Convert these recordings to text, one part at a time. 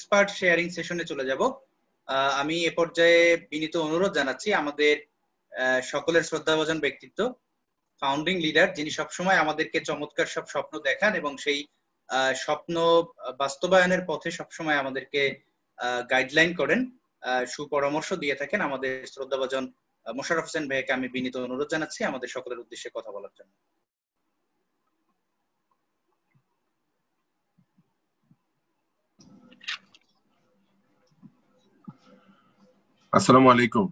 expert sharing সেশনে চলে যাব আমি এ পর্যায়ে বিনীত অনুরোধ জানাচ্ছি আমাদের সকলের শ্রদ্ধাভাজন ব্যক্তিত্ব ফাউন্ডিং লিডার যিনি সবসময় আমাদেরকে চমৎকার সব স্বপ্ন দেখান এবং সেই স্বপ্ন বাস্তবায়নের পথে সবসময় আমাদেরকে গাইডলাইন করেন সুপরামর্শ দিয়ে থাকেন আমাদের শ্রদ্ধাভাজন মোশারফ হোসেন ভাইকে আমি বিনীত অনুরোধ জানাচ্ছি আমাদের সকলের উদ্দেশ্যে কথা বলার জন্য আসসালামু আলাইকুম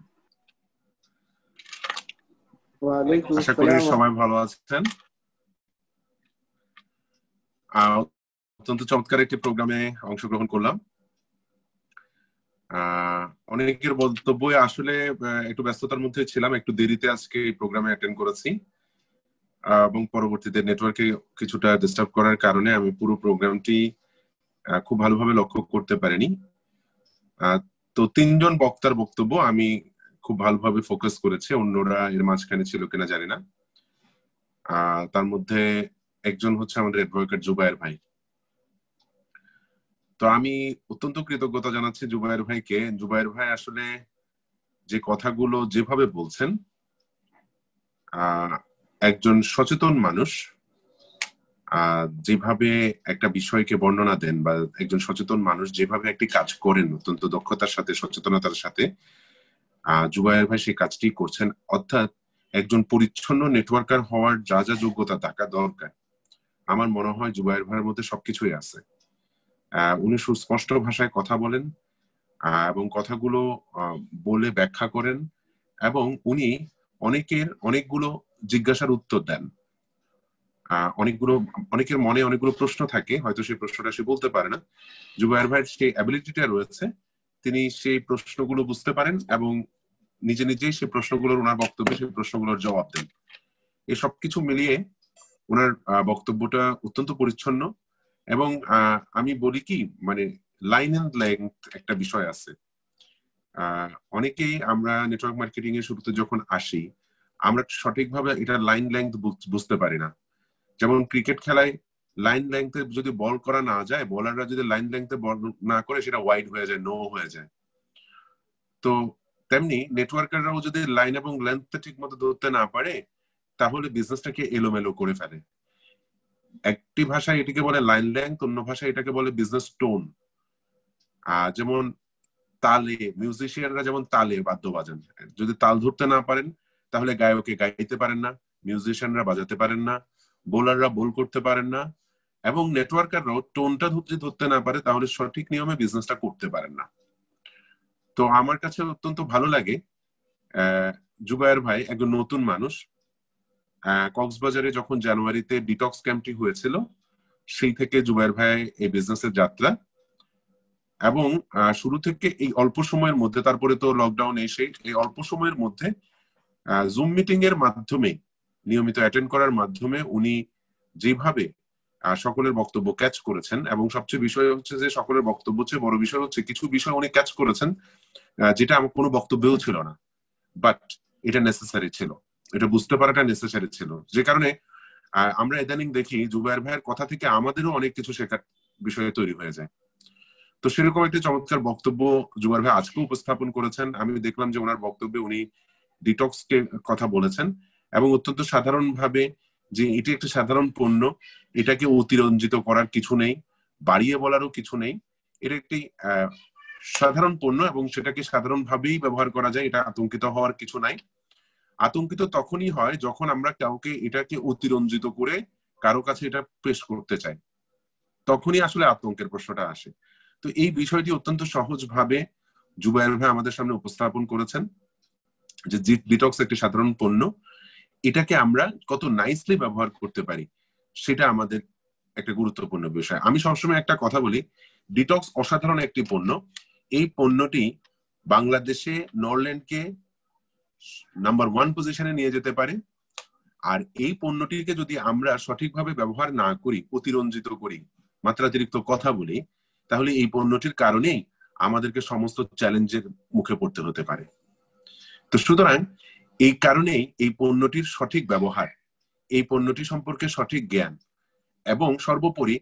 আশা করি সবাই ভালো আছেন অত্যন্ত চমৎকার একটি প্রোগ্রামে অংশগ্রহণ করলাম অনেকের বক্তব্য আসলে একটু ব্যস্ততার মধ্যে ছিলাম একটু দেরিতে আজকে এই প্রোগ্রামে অ্যাটেন্ড করেছি এবং পরবর্তীতে নেটওয়ার্কে কিছুটা ডিস্টার্ব করার কারণে আমি পুরো প্রোগ্রামটি খুব ভালোভাবে লক্ষ্য করতে পারিনি তো তিনজন বক্তার বক্তব্য আমি খুব ভালোভাবে ফোকাস করেছে অন্যরা এর মাঝখানে ছিল কিনা জানি না তার মধ্যে একজন হচ্ছে আমাদের অ্যাডভোকেট জুবায়ের ভাই তো আমি অত্যন্ত কৃতজ্ঞতা জানাচ্ছি জুবায়ের ভাইকে জুবায়ের ভাই আসলে যে কথাগুলো যেভাবে বলছেন একজন সচেতন মানুষ যেভাবে একটা বিষয়কে বর্ণনা দেন বা একজন সচেতন মানুষ যেভাবে একটি কাজ করেন অত্যন্ত দক্ষতার সাথে সচেতনতার সাথে জুবায়ের ভাই সেই কাজটি করছেন অর্থাৎ একজন পরিচ্ছন্ন নেটওয়ার্কার হওয়ার যা যা যোগ্যতা থাকা দরকার আমার মনে হয় জুবায়ের ভাইয়ের মধ্যে সবকিছুই আছে উনি সুস্পষ্ট ভাষায় কথা বলেন এবং কথাগুলো বলে ব্যাখ্যা করেন এবং উনি অনেকের অনেকগুলো জিজ্ঞাসার উত্তর দেন অনেকগুলো অনেকের মনে অনেকগুলো প্রশ্ন থাকে হয়তো সেই প্রশ্নটা সে বলতে পারে না জুবায়ের ভাইয়ের সেই অ্যাবিলিটিটা রয়েছে তিনি সেই প্রশ্নগুলো বুঝতে পারেন এবং নিজে নিজেই সেই প্রশ্নগুলোর ওনার বক্তব্যে সেই প্রশ্নগুলোর জবাব দেন এই সবকিছু মিলিয়ে ওনার বক্তব্যটা অত্যন্ত পরিচ্ছন্ন এবং আমি বলি কি মানে লাইন এন্ড লেংথ একটা বিষয় আছে অনেকেই আমরা নেটওয়ার্ক মার্কেটিং এর শুরুতে যখন আসি আমরা সঠিকভাবে এটা লাইন লেংথ বুঝতে পারি না যেমন ক্রিকেট খেলায় লাইন লেংথে যদি বল করা না যায় বোলাররা যদি লাইন লেংথে বল না করে সেটা ওয়াইড হয়ে যায় নো হয়ে যায় তো তেমনি নেটওয়ার্কাররাও যদি লাইন এবং লেন্থ ঠিক মতো ধরতে না পারে তাহলে বিজনেসটাকে এলোমেলো করে ফেলে একটি ভাষায় এটিকে বলে লাইন লেংথ অন্য ভাষায় এটাকে বলে বিজনেস টোন আর যেমন তালে মিউজিশিয়ানরা যেমন তালে বাদ্য বাজান যদি তাল ধরতে না পারেন তাহলে গায়কে গাইতে পারেন না মিউজিশিয়ানরা বাজাতে পারেন না বোলাররা বোল করতে পারেন না এবং নেটওয়ার্কাররাও টোনটা ধরতে ধরতে না পারে তাহলে সঠিক নিয়মে বিজনেসটা করতে পারেন না তো আমার কাছে অত্যন্ত ভালো লাগে জুবায়ের ভাই একজন নতুন মানুষ কক্সবাজারে যখন জানুয়ারিতে ডিটক্স ক্যাম্পটি হয়েছিল সেই থেকে জুবায়ের ভাই এই বিজনেসের যাত্রা এবং শুরু থেকে এই অল্প সময়ের মধ্যে তারপরে তো লকডাউন এসে এই অল্প সময়ের মধ্যে জুম মিটিং এর মাধ্যমে নিয়মিত অ্যাটেন্ড করার মাধ্যমে উনি যেভাবে সকলের বক্তব্য ক্যাচ করেছেন এবং সবচেয়ে বিষয় হচ্ছে যে সকলের বক্তব্য চেয়ে বড় বিষয় হচ্ছে কিছু বিষয় উনি ক্যাচ করেছেন যেটা আমার কোনো বক্তব্যও ছিল না বাট এটা নেসেসারি ছিল এটা বুঝতে পারাটা নেসেসারি ছিল যে কারণে আমরা ইদানিং দেখি জুবায়ের ভাইয়ের কথা থেকে আমাদেরও অনেক কিছু শেখার বিষয়ে তৈরি হয়ে যায় তো সেরকম একটি চমৎকার বক্তব্য জুবায়ের ভাই আজকে উপস্থাপন করেছেন আমি দেখলাম যে ওনার বক্তব্যে উনি ডিটক্স কথা বলেছেন এবং অত্যন্ত সাধারণভাবে যে এটি একটা সাধারণ পণ্য এটাকে অতিরঞ্জিত করার কিছু নেই বাড়িয়ে বলারও কিছু নেই এটা একটি সাধারণ পণ্য এবং সেটাকে সাধারণভাবেই ব্যবহার করা যায় এটা আতঙ্কিত হওয়ার কিছু নাই আতঙ্কিত তখনই হয় যখন আমরা কাউকে এটাকে অতিরঞ্জিত করে কারো কাছে এটা পেশ করতে চাই তখনই আসলে আতঙ্কের প্রশ্নটা আসে তো এই বিষয়টি অত্যন্ত সহজভাবে জুবায়ের ভাই আমাদের সামনে উপস্থাপন করেছেন যে জিট ডিটক্স একটি সাধারণ পণ্য এটাকে আমরা কত নাইসলি ব্যবহার করতে পারি সেটা আমাদের একটা গুরুত্বপূর্ণ বিষয় আমি সবসময় একটা কথা বলি ডিটক্স অসাধারণ একটি পণ্য এই পণ্যটি বাংলাদেশে নরল্যান্ডকে নাম্বার ওয়ান পজিশনে নিয়ে যেতে পারে আর এই পণ্যটিকে যদি আমরা সঠিকভাবে ব্যবহার না করি অতিরঞ্জিত করি মাত্রাতিরিক্ত কথা বলি তাহলে এই পণ্যটির কারণেই আমাদেরকে সমস্ত চ্যালেঞ্জের মুখে পড়তে হতে পারে তো সুতরাং এই কারণে এই পণ্যটির সঠিক ব্যবহার এই পণ্যটি সম্পর্কে সঠিক জ্ঞান এবং সর্বোপরি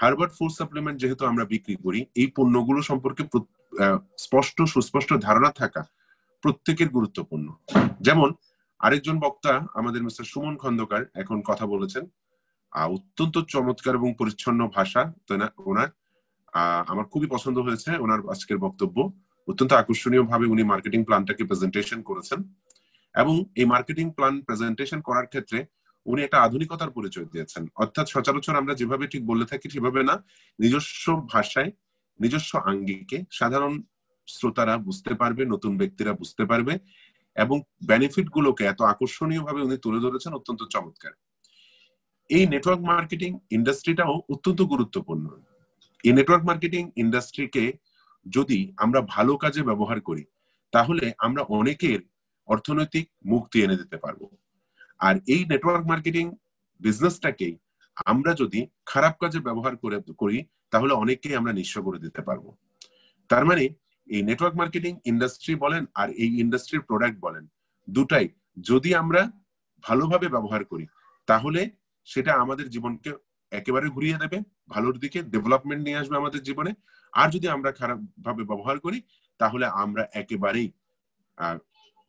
হার্বার্ট ফুড সাপ্লিমেন্ট যেহেতু আমরা বিক্রি করি এই পণ্যগুলো সম্পর্কে স্পষ্ট সুস্পষ্ট ধারণা থাকা প্রত্যেকের গুরুত্বপূর্ণ যেমন আরেকজন বক্তা আমাদের মিস্টার সুমন খন্দকার এখন কথা বলেছেন অত্যন্ত চমৎকার এবং পরিচ্ছন্ন ভাষা ওনার আমার খুবই পছন্দ হয়েছে ওনার আজকের বক্তব্য অত্যন্ত আকর্ষণীয় ভাবে উনি মার্কেটিং প্ল্যানটাকে প্রেজেন্টেশন করেছেন এবং এই মার্কেটিং প্ল্যান প্রেজেন্টেশন করার ক্ষেত্রে উনি একটা আধুনিকতার পরিচয় দিয়েছেন অর্থাৎ সচরাচর আমরা যেভাবে ঠিক বলে থাকি সেভাবে না নিজস্ব ভাষায় নিজস্ব আঙ্গিকে সাধারণ শ্রোতারা বুঝতে পারবে নতুন ব্যক্তিরা বুঝতে পারবে এবং বেনিফিট গুলোকে এত আকর্ষণীয় ভাবে উনি তুলে ধরেছেন অত্যন্ত চমৎকার এই নেটওয়ার্ক মার্কেটিং ইন্ডাস্ট্রিটাও অত্যন্ত গুরুত্বপূর্ণ এই নেটওয়ার্ক মার্কেটিং ইন্ডাস্ট্রিকে যদি আমরা ভালো কাজে ব্যবহার করি তাহলে আমরা অনেকের অর্থনৈতিক মুক্তি এনে দিতে পারবো আর এই নেটওয়ার্ক মার্কেটিং বিজনেসটাকেই আমরা যদি খারাপ কাজে ব্যবহার করে করি তাহলে অনেককেই আমরা নিঃস্ব করে দিতে পারবো তার মানে এই নেটওয়ার্ক মার্কেটিং ইন্ডাস্ট্রি বলেন আর এই ইন্ডাস্ট্রির প্রোডাক্ট বলেন দুটাই যদি আমরা ভালোভাবে ব্যবহার করি তাহলে সেটা আমাদের জীবনকে একেবারে ঘুরিয়ে দেবে ভালোর দিকে ডেভেলপমেন্ট নিয়ে আসবে আমাদের জীবনে আর যদি আমরা খারাপ ভাবে ব্যবহার করি তাহলে আমরা একেবারেই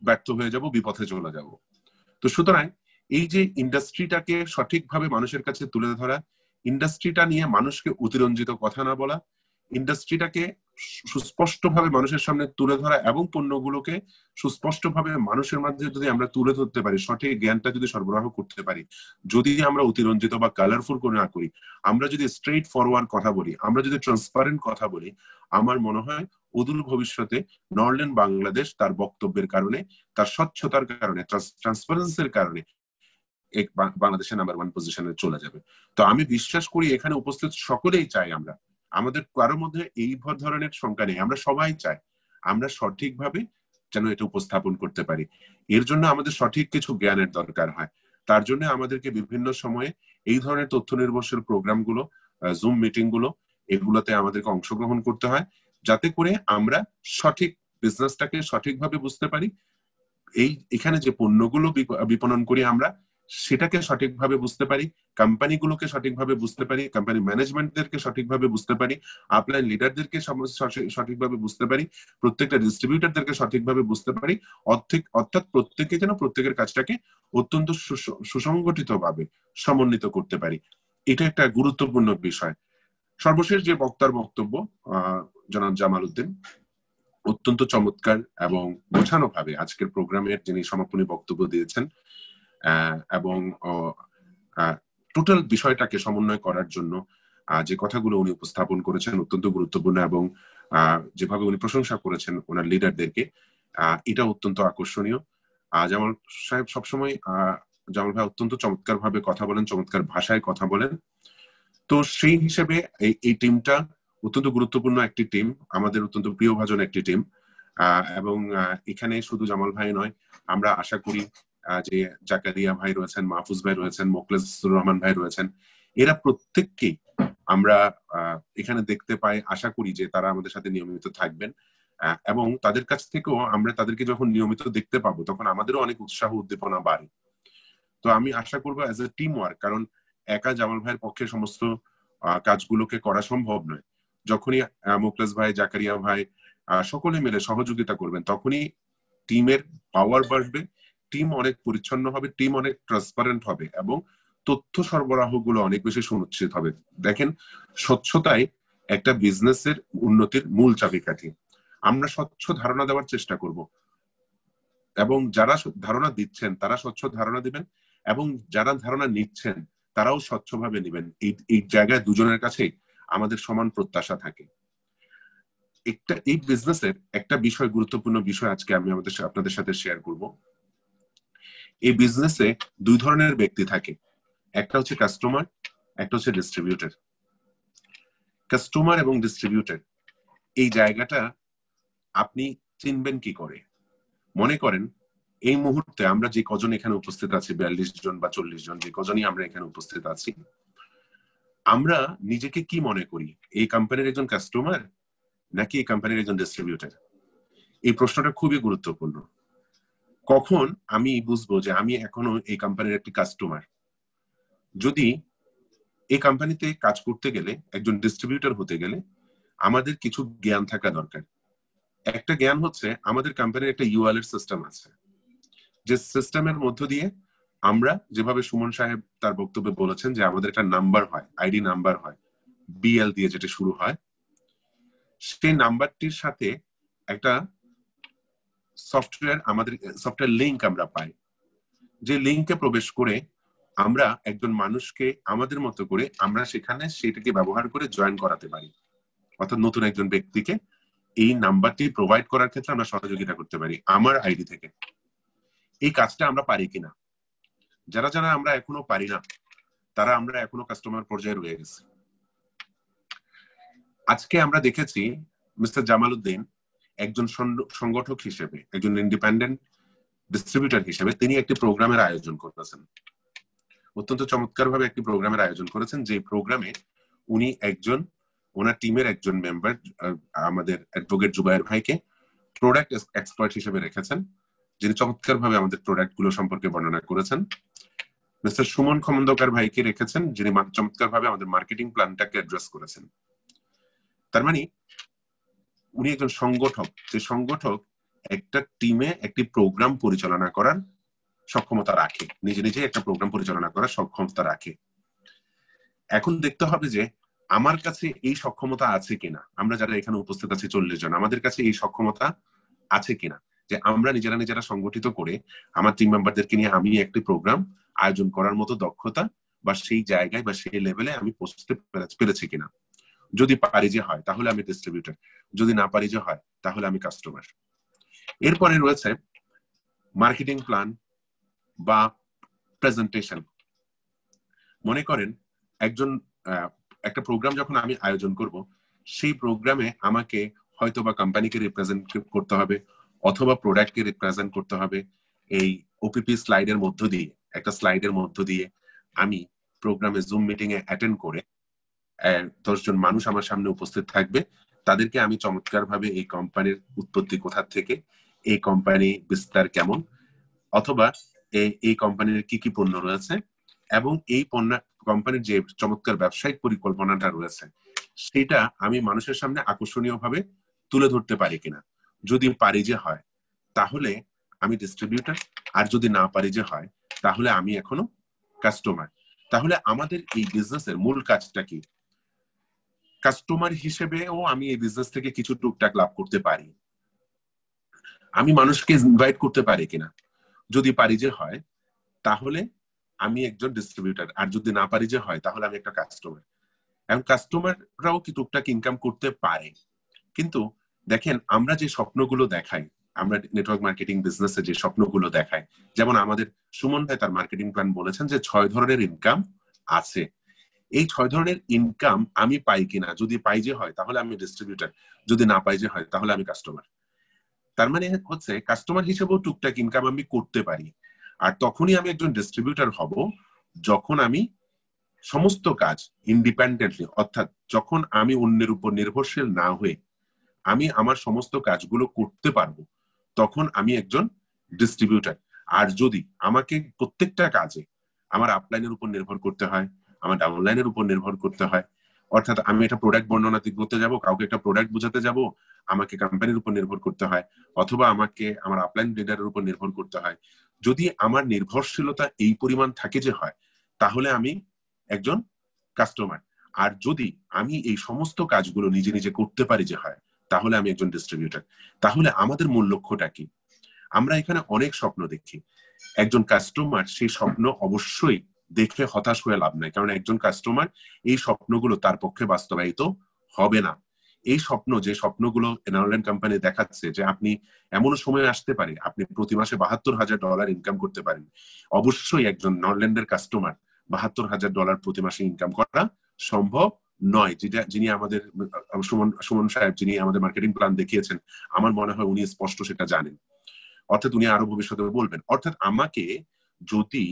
ব্যর্থ হয়ে যাব বিপথে চলে যাব তো সুতরাং এই যে ইন্ডাস্ট্রিটাকে সঠিকভাবে মানুষের কাছে তুলে ধরা ইন্ডাস্ট্রিটা নিয়ে মানুষকে অতিরঞ্জিত কথা না বলা ইন্ডাস্ট্রিটাকে সুস্পষ্টভাবে মানুষের সামনে তুলে ধরা এবং পণ্যগুলোকে সুস্পষ্টভাবে মানুষের মাঝে যদি আমরা তুলে ধরতে পারি সঠিক জ্ঞানটা যদি সরবরাহ করতে পারি যদি আমরা অতিরঞ্জিত বা কালারফুল করে না করি আমরা যদি স্ট্রেট ফরওয়ার্ড কথা বলি আমরা যদি ট্রান্সপারেন্ট কথা বলি আমার মনে হয় অদূর ভবিষ্যতে নর্ল্যান্ড বাংলাদেশ তার বক্তব্যের কারণে তার স্বচ্ছতার কারণে ট্রান্সপারেন্সের কারণে এক বাংলাদেশের নাম্বার ওয়ান পজিশনে চলে যাবে তো আমি বিশ্বাস করি এখানে উপস্থিত সকলেই চাই আমরা আমাদের কারোর মধ্যে এই ধরনের শঙ্কা নেই আমরা সবাই চাই আমরা সঠিকভাবে যেন এটা উপস্থাপন করতে পারি এর জন্য আমাদের সঠিক কিছু জ্ঞানের দরকার হয় তার জন্য আমাদেরকে বিভিন্ন সময়ে এই ধরনের তথ্য নির্ভরশীল প্রোগ্রামগুলো জুম মিটিং গুলো এগুলোতে আমাদেরকে অংশগ্রহণ করতে হয় যাতে করে আমরা সঠিক বিজনেসটাকে সঠিকভাবে বুঝতে পারি এই এখানে যে পণ্যগুলো বিপণন করি আমরা সেটাকে সঠিকভাবে বুঝতে পারি কোম্পানিগুলোকে সঠিকভাবে বুঝতে পারি কোম্পানি ম্যানেজমেন্টদেরকে সঠিকভাবে বুঝতে পারি আপলাইন লিডারদেরকে সঠিকভাবে বুঝতে পারি প্রত্যেকটা ডিস্ট্রিবিউটারদেরকে সঠিকভাবে বুঝতে পারি অর্থাৎ প্রত্যেকে যেন প্রত্যেকের কাজটাকে অত্যন্ত সুসংগঠিতভাবে সমন্বিত করতে পারি এটা একটা গুরুত্বপূর্ণ বিষয় সর্বশেষ যে বক্তার বক্তব্য জনাব জামাল উদ্দিন অত্যন্ত চমৎকার এবং গোছানো ভাবে আজকের প্রোগ্রামের যিনি সমাপনী বক্তব্য দিয়েছেন এবং টোটাল বিষয়টাকে সমন্বয় করার জন্য যে কথাগুলো উনি উপস্থাপন করেছেন অত্যন্ত গুরুত্বপূর্ণ এবং যেভাবে উনি প্রশংসা করেছেন ওনার লিডারদেরকে এটা অত্যন্ত আকর্ষণীয় জামাল সাহেব সবসময় জামাল ভাই অত্যন্ত চমৎকার ভাবে কথা বলেন চমৎকার ভাষায় কথা বলেন তো সেই হিসেবে এই এই টিমটা অত্যন্ত গুরুত্বপূর্ণ একটি টিম আমাদের অত্যন্ত প্রিয়ভাজন একটি টিম এবং এখানে শুধু জামাল ভাই নয় আমরা আশা করি যে জাকারিয়া ভাই রয়েছেন মাহফুজ ভাই রয়েছেন মোকলেসুর রহমান ভাই রয়েছেন এরা প্রত্যেককেই আমরা এখানে দেখতে পাই আশা করি যে তারা আমাদের সাথে নিয়মিত থাকবেন এবং তাদের কাছ থেকেও আমরা তাদেরকে যখন নিয়মিত দেখতে পাবো তখন আমাদেরও অনেক উৎসাহ উদ্দীপনা বাড়ে তো আমি আশা করবো অ্যাজ এ টিম ওয়ার্ক কারণ একা জামাল ভাইয়ের পক্ষে সমস্ত কাজগুলোকে করা সম্ভব নয় যখনই মুকলেস ভাই জাকারিয়া ভাই সকলে মিলে সহযোগিতা করবেন তখনই টিমের পাওয়ার বাড়বে টিম অনেক পরিচ্ছন্ন হবে টিম অনেক ট্রান্সপারেন্ট হবে এবং তথ্য সরবরাহ গুলো অনেক বেশি সুনিশ্চিত হবে দেখেন স্বচ্ছতাই একটা বিজনেসের উন্নতির মূল চাবিকাঠি আমরা স্বচ্ছ ধারণা দেওয়ার চেষ্টা করব এবং যারা ধারণা দিচ্ছেন তারা স্বচ্ছ ধারণা দিবেন এবং যারা ধারণা নিচ্ছেন তারাও স্বচ্ছভাবে নেবেন এই এই জায়গায় দুজনের কাছে আমাদের সমান প্রত্যাশা থাকে একটা এই বিজনেসের একটা বিষয় গুরুত্বপূর্ণ বিষয় আজকে আমি আমাদের আপনাদের সাথে শেয়ার করব এই বিজনেসে দুই ধরনের ব্যক্তি থাকে একটা হচ্ছে কাস্টমার একটা হচ্ছে ডিস্ট্রিবিউটার কাস্টমার এবং ডিস্ট্রিবিউটার এই জায়গাটা আপনি চিনবেন কি করে মনে করেন এই মুহূর্তে আমরা যে কজন এখানে উপস্থিত আছি বিয়াল্লিশ জন বা চল্লিশ জন যে কজনই আমরা এখানে উপস্থিত আছি আমরা নিজেকে কি মনে করি এই কোম্পানির একজন কাস্টমার নাকি এই কোম্পানির একজন ডিস্ট্রিবিউটার এই প্রশ্নটা খুবই গুরুত্বপূর্ণ কখন আমি বুঝবো যে আমি এখনো এই কোম্পানির একটি কাস্টমার যদি এই কোম্পানিতে কাজ করতে গেলে একজন ডিস্ট্রিবিউটর হতে গেলে আমাদের কিছু জ্ঞান থাকা দরকার একটা জ্ঞান হচ্ছে আমাদের কোম্পানির একটা ইউএলএর সিস্টেম আছে যে সিস্টেমের মধ্য দিয়ে আমরা যেভাবে সুমন সাহেব তার বক্তব্যে বলেছেন যে আমাদের একটা নাম্বার হয় আইডি নাম্বার হয় বিএল দিয়ে যেটা শুরু হয় সেই নাম্বারটির সাথে একটা সফটওয়্যার আমাদের সফটওয়্যার আমরা পাই যে লিঙ্কে প্রবেশ করে আমরা একজন মানুষকে আমাদের মতো করে আমরা সেখানে সেটাকে ব্যবহার করে জয়েন করাতে পারি অর্থাৎ নতুন একজন ব্যক্তিকে এই নাম্বারটি প্রোভাইড করার ক্ষেত্রে আমরা সহযোগিতা করতে পারি আমার আইডি থেকে এই কাজটা আমরা পারি কিনা যারা যারা আমরা এখনো পারি না তারা আমরা এখনো কাস্টমার পর্যায়ে রয়ে গেছি আজকে আমরা দেখেছি মিস্টার উদ্দিন একজন সংগঠক হিসেবে একজন ইন্ডিপেন্ডেন্ট ডিস্ট্রিবিউটার হিসেবে তিনি একটি প্রোগ্রামের আয়োজন করতেছেন অত্যন্ত চমৎকারভাবে একটি প্রোগ্রামের আয়োজন করেছেন যে প্রোগ্রামে উনি একজন ওনার টিমের একজন মেম্বার আমাদের অ্যাডভোকেট জুবায়ের ভাইকে প্রোডাক্ট এক্সপার্ট হিসেবে রেখেছেন যিনি চমৎকারভাবে আমাদের প্রোডাক্ট গুলো সম্পর্কে বর্ণনা করেছেন মিস্টার সুমন খমন্দকার ভাইকে রেখেছেন যিনি চমৎকারভাবে আমাদের মার্কেটিং প্ল্যানটাকে অ্যাড্রেস করেছেন তার মানে উনি একজন সংগঠক যে সংগঠক একটা টিমে একটি প্রোগ্রাম পরিচালনা করার সক্ষমতা রাখে নিজে নিজে একটা প্রোগ্রাম পরিচালনা করার সক্ষমতা রাখে এখন দেখতে হবে যে আমার কাছে এই সক্ষমতা আছে কিনা আমরা যারা এখানে উপস্থিত আছি চল্লিশ জন আমাদের কাছে এই সক্ষমতা আছে কিনা যে আমরা নিজেরা নিজেরা সংগঠিত করে আমার টিম মেম্বারদেরকে নিয়ে আমি একটি প্রোগ্রাম আয়োজন করার মতো দক্ষতা বা সেই জায়গায় বা সেই লেভেলে আমি পৌঁছতে পেরেছি কিনা যদি পারি যে হয় তাহলে আমি ডিস্ট্রিবিউটর যদি না পারি যে হয় তাহলে আমি কাস্টমার এরপরে রয়েছে মার্কেটিং প্ল্যান বা প্রেজেন্টেশন মনে করেন একজন একটা প্রোগ্রাম যখন আমি আয়োজন করব সেই প্রোগ্রামে আমাকে হয়তো বা কোম্পানিকে রিপ্রেজেন্ট করতে হবে অথবা প্রোডাক্টকে রিপ্রেজেন্ট করতে হবে এই ওপিপি স্লাইডের মধ্য দিয়ে একটা স্লাইডের মধ্য দিয়ে আমি প্রোগ্রামে জুম মিটিং এ অ্যাটেন্ড করে দশজন মানুষ আমার সামনে উপস্থিত থাকবে তাদেরকে আমি চমৎকারভাবে এই কোম্পানির উৎপত্তি কোথা থেকে এই কোম্পানি বিস্তার কেমন অথবা এই কোম্পানির কি কি পণ্য রয়েছে এবং এই পণ্য কোম্পানির যে চমৎকার ব্যবসায়িক পরিকল্পনাটা রয়েছে সেটা আমি মানুষের সামনে আকর্ষণীয় ভাবে তুলে ধরতে পারি কিনা যদি পারি যে হয় তাহলে আমি ডিস্ট্রিবিউটার আর যদি না পারি যে হয় তাহলে আমি এখনো কাস্টমার তাহলে আমাদের এই বিজনেসের মূল কাজটা কি কাস্টমার হিসেবেও আমি এই বিজনেস থেকে কিছু টুকটাক লাভ করতে পারি আমি মানুষকে ইনভাইট করতে পারি কিনা যদি পারি যে হয় তাহলে আমি একজন ডিস্ট্রিবিউটার আর যদি না পারি যে হয় তাহলে আমি একটা কাস্টমার এখন কাস্টমাররাও কি টুকটাক ইনকাম করতে পারে কিন্তু দেখেন আমরা যে স্বপ্নগুলো দেখাই আমরা নেটওয়ার্ক মার্কেটিং বিজনেসে যে স্বপ্নগুলো দেখাই যেমন আমাদের সুমন ভাই তার মার্কেটিং প্ল্যান বলেছেন যে ছয় ধরনের ইনকাম আছে এই ছয় ধরনের ইনকাম আমি পাই কিনা যদি পাই যে হয় তাহলে আমি ডিস্ট্রিবিউটার যদি না পাই যে হয় তাহলে আমি কাস্টমার তার মানে হচ্ছে কাস্টমার হিসেবেও টুকটাক ইনকাম আমি করতে পারি আর তখনই আমি একজন ডিস্ট্রিবিউটার হব যখন আমি সমস্ত কাজ ইন্ডিপেন্ডেন্টলি অর্থাৎ যখন আমি অন্যের উপর নির্ভরশীল না হয়ে আমি আমার সমস্ত কাজগুলো করতে পারবো তখন আমি একজন ডিস্ট্রিবিউটার আর যদি আমাকে প্রত্যেকটা কাজে আমার আপলাইনের উপর নির্ভর করতে হয় আমার ডাউনলাইনের উপর নির্ভর করতে হয় অর্থাৎ আমি একটা প্রোডাক্ট বর্ণনা করতে যাব কাউকে একটা প্রোডাক্ট বোঝাতে যাব আমাকে কোম্পানির উপর নির্ভর করতে হয় অথবা আমাকে আমার আপলাইন লিডারের উপর নির্ভর করতে হয় যদি আমার নির্ভরশীলতা এই পরিমাণ থাকে যে হয় তাহলে আমি একজন কাস্টমার আর যদি আমি এই সমস্ত কাজগুলো নিজে নিজে করতে পারি যে হয় তাহলে আমি একজন ডিস্ট্রিবিউটার তাহলে আমাদের মূল লক্ষ্যটা কি আমরা এখানে অনেক স্বপ্ন দেখি একজন কাস্টমার সেই স্বপ্ন অবশ্যই দেখে হতাশ হয়ে লাভ নাই কারণ একজন কাস্টমার এই স্বপ্নগুলো তার পক্ষে বাস্তবায়িত হবে না এই স্বপ্ন যে স্বপ্নগুলো এনারল্যান্ড কোম্পানি দেখাচ্ছে যে আপনি এমন সময় আসতে পারে আপনি প্রতি মাসে বাহাত্তর হাজার ডলার ইনকাম করতে পারেন অবশ্যই একজন নরল্যান্ডের কাস্টমার বাহাত্তর হাজার ডলার প্রতি মাসে ইনকাম করা সম্ভব নয় যেটা যিনি আমাদের সুমন সুমন সাহেব যিনি আমাদের মার্কেটিং প্ল্যান দেখিয়েছেন আমার মনে হয় উনি স্পষ্ট সেটা জানেন অর্থাৎ উনি আরো ভবিষ্যতে বলবেন অর্থাৎ আমাকে যদি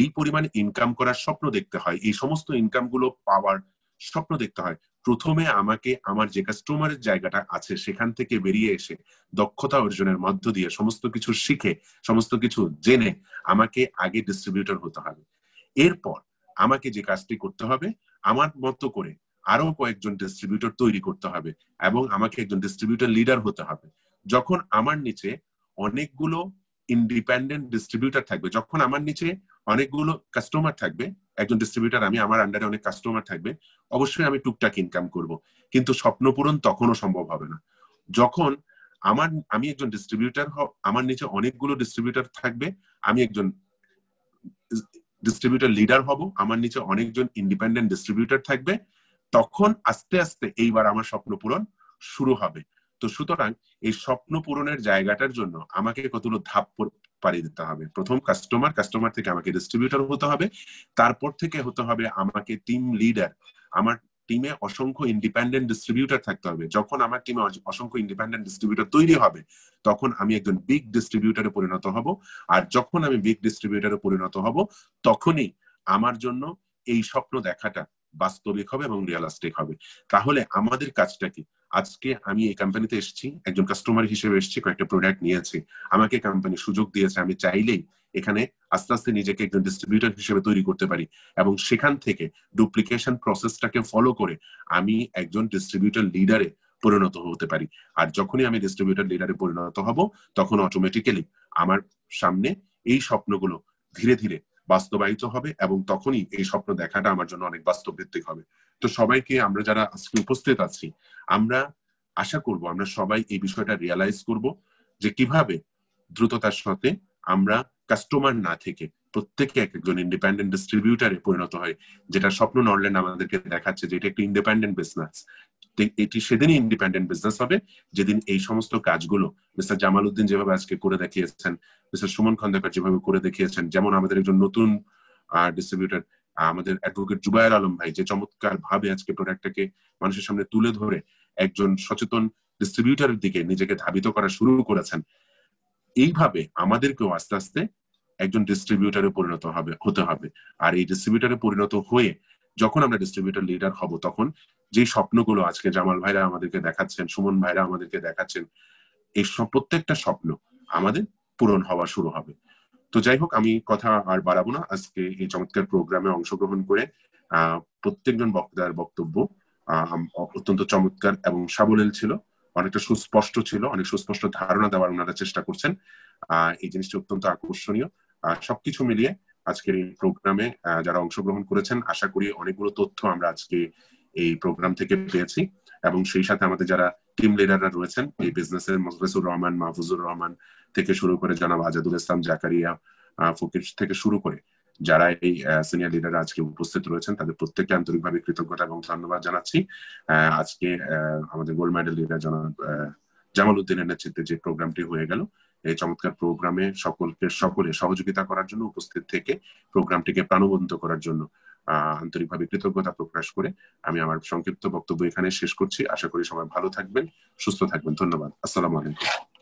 এই পরিমাণ ইনকাম করার স্বপ্ন দেখতে হয় এই সমস্ত ইনকাম গুলো পাওয়ার স্বপ্ন দেখতে হয় প্রথমে আমাকে আমার যে কাস্টমারের জায়গাটা আছে সেখান থেকে বেরিয়ে এসে দক্ষতা অর্জনের মধ্য দিয়ে সমস্ত কিছু শিখে সমস্ত কিছু জেনে আমাকে আগে ডিস্ট্রিবিউটর হতে হবে এরপর আমাকে যে কাজটি করতে হবে আমার মতো করে আরো কয়েকজন ডিস্ট্রিবিউটর তৈরি করতে হবে এবং আমাকে একজন ডিস্ট্রিবিউটর লিডার হতে হবে যখন আমার নিচে অনেকগুলো ইন্ডিপেন্ডেন্ট ডিস্ট্রিবিউটর থাকবে যখন আমার নিচে অনেকগুলো কাস্টমার থাকবে একজন ডিস্ট্রিবিউটার আমি আমার আন্ডারে অনেক কাস্টমার থাকবে অবশ্যই আমি টুকটাক ইনকাম করব কিন্তু স্বপ্ন পূরণ তখনও সম্ভব হবে না যখন আমার আমি একজন ডিস্ট্রিবিউটার আমার নিচে অনেকগুলো ডিস্ট্রিবিউটার থাকবে আমি একজন ডিস্ট্রিবিউটার লিডার হব আমার নিচে অনেকজন ইন্ডিপেন্ডেন্ট ডিস্ট্রিবিউটার থাকবে তখন আস্তে আস্তে এইবার আমার স্বপ্ন পূরণ শুরু হবে তো সুতরাং এই স্বপ্ন পূরণের জায়গাটার জন্য আমাকে কতগুলো ধাপ পাড়ি দিতে হবে প্রথম কাস্টমার কাস্টমার থেকে আমাকে ডিস্ট্রিবিউটর হতে হবে তারপর থেকে হতে হবে আমাকে টিম লিডার আমার টিমে অসংখ্য ইন্ডিপেন্ডেন্ট ডিস্ট্রিবিউটর থাকতে হবে যখন আমার টিমে অসংখ্য ইন্ডিপেন্ডেন্ট ডিস্ট্রিবিউটর তৈরি হবে তখন আমি একজন বিগ ডিস্ট্রিবিউটরে পরিণত হব আর যখন আমি বিগ ডিস্ট্রিবিউটরে পরিণত হব তখনই আমার জন্য এই স্বপ্ন দেখাটা বাস্তবিক হবে এবং রিয়ালিস্টিক হবে তাহলে আমাদের কাজটা কি আজকে আমি এই কোম্পানিতে এসেছি একজন কাস্টমার হিসেবে এসেছি কয়েকটা প্রোডাক্ট নিয়েছি আমাকে কোম্পানি সুযোগ দিয়েছে আমি চাইলেই এখানে আস্তে আস্তে নিজেকে একজন ডিস্ট্রিবিউটর হিসেবে তৈরি করতে পারি এবং সেখান থেকে ডুপ্লিকেশন প্রসেসটাকে ফলো করে আমি একজন ডিস্ট্রিবিউটর লিডারে পরিণত হতে পারি আর যখনই আমি ডিস্ট্রিবিউটর লিডারে পরিণত হব তখন অটোমেটিক্যালি আমার সামনে এই স্বপ্নগুলো ধীরে ধীরে বাস্তবায়িত হবে এবং তখনই এই স্বপ্ন দেখাটা আমার জন্য অনেক বাস্তবভিত্তিক হবে তো সবাইকে আমরা যারা আজকে উপস্থিত আছি আমরা আশা করব আমরা সবাই এই বিষয়টা রিয়ালাইজ করব যে কিভাবে দ্রুততার সাথে আমরা কাস্টমার না থেকে প্রত্যেকে এক একজন ইন্ডিপেন্ডেন্ট ডিস্ট্রিবিউটারে পরিণত হয় যেটা স্বপ্ন নরল্যান্ড আমাদেরকে দেখাচ্ছে যে এটা একটা ইন্ডিপেন্ডেন্ট বিজনেস এটি সেদিনই ইন্ডিপেন্ডেন্ট বিজনেস হবে যেদিন এই সমস্ত কাজগুলো মিস্টার জামাল উদ্দিন যেভাবে আজকে করে দেখিয়েছেন মিস্টার সুমন খন্দকার যেভাবে করে দেখিয়েছেন যেমন আমাদের একজন নতুন ডিস্ট্রিবিউটর আমাদের অ্যাডভোকেট জুবায়ের আলম ভাই যে চমৎকার ভাবে আজকে প্রোডাক্টটাকে মানুষের সামনে তুলে ধরে একজন সচেতন ডিস্ট্রিবিউটারের দিকে নিজেকে ধাবিত করা শুরু করেছেন এইভাবে আমাদেরকেও আস্তে আস্তে একজন ডিস্ট্রিবিউটারে পরিণত হবে হতে হবে আর এই ডিস্ট্রিবিউটারে পরিণত হয়ে যখন আমরা ডিস্ট্রিবিউটর লিডার হব তখন যে স্বপ্নগুলো আজকে জামাল ভাইরা আমাদেরকে দেখাচ্ছেন সুমন ভাইরা আমাদেরকে দেখাচ্ছেন এই প্রত্যেকটা স্বপ্ন আমাদের পূরণ হওয়া শুরু হবে তো যাই হোক আমি কথা আর বাড়াবো না আজকে এই চমৎকার প্রোগ্রামে অংশগ্রহণ করে প্রত্যেকজন বক্তার বক্তব্য অত্যন্ত চমৎকার এবং সাবলীল ছিল অনেকটা সুস্পষ্ট ছিল অনেক সুস্পষ্ট ধারণা দেওয়ার ওনারা চেষ্টা করছেন আহ এই জিনিসটি অত্যন্ত আকর্ষণীয় আর সবকিছু মিলিয়ে আজকের এই প্রোগ্রামে যারা অংশগ্রহণ করেছেন আশা করি অনেকগুলো তথ্য আমরা আজকে এই প্রোগ্রাম থেকে পেয়েছি এবং সেই সাথে আমাদের যারা টিম লিডাররা রয়েছেন এই বিজনেসের মজলিসুর রহমান মাহফুজুর রহমান থেকে শুরু করে জনাব আজাদুল ইসলাম জাকারিয়া ফকির থেকে শুরু করে যারা এই সিনিয়র লিডার আজকে উপস্থিত রয়েছেন তাদের প্রত্যেককে আন্তরিকভাবে কৃতজ্ঞতা এবং ধন্যবাদ জানাচ্ছি আজকে আমাদের গোল্ড মেডেল লিডার জনাব জামাল উদ্দিনের নেতৃত্বে যে প্রোগ্রামটি হয়ে গেল এই চমৎকার প্রোগ্রামে সকলকে সকলে সহযোগিতা করার জন্য উপস্থিত থেকে প্রোগ্রামটিকে প্রাণবন্ত করার জন্য আন্তরিকভাবে কৃতজ্ঞতা প্রকাশ করে আমি আমার সংক্ষিপ্ত বক্তব্য এখানে শেষ করছি আশা করি সবাই ভালো থাকবেন সুস্থ থাকবেন ধন্যবাদ আসসালামু আলাইকুম